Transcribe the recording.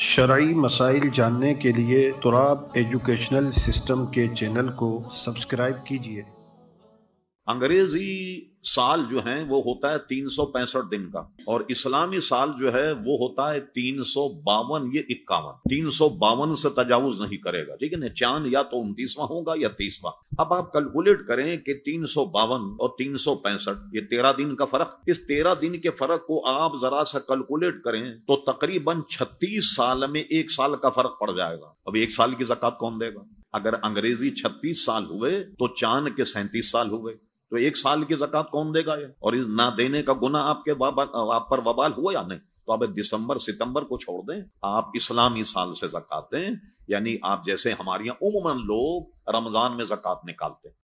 शराई मसाइल जानने के लिए तुराब एजुकेशनल सिस्टम के चैनल को सब्सक्राइब कीजिए अंग्रेजी साल जो है वो होता है तीन दिन का और इस्लामी साल जो है वो होता है तीन बावन ये इक्यावन तीन बावन से तजावुज नहीं करेगा ठीक है ना चांद या तो उनतीसवा होगा या तीसवा अब आप कैलकुलेट करें कि तीन बावन और तीन ये तेरह दिन का फर्क इस तेरह दिन के फर्क को आप जरा सा कैलकुलेट करें तो तकरीबन छत्तीस साल में एक साल का फर्क पड़ जाएगा अब एक साल की जक़ात कौन देगा अगर अंग्रेजी छत्तीस साल हुए तो चांद के सैंतीस साल हुए तो एक साल की जक़ात कौन देगा ये और इस ना देने का गुना आपके आप पर बवाल हुआ या नहीं तो आप दिसंबर सितंबर को छोड़ दें आप इस्लामी साल से जकत दें यानी आप जैसे हमारे यहाँ उमूमन लोग रमजान में जक़ात निकालते हैं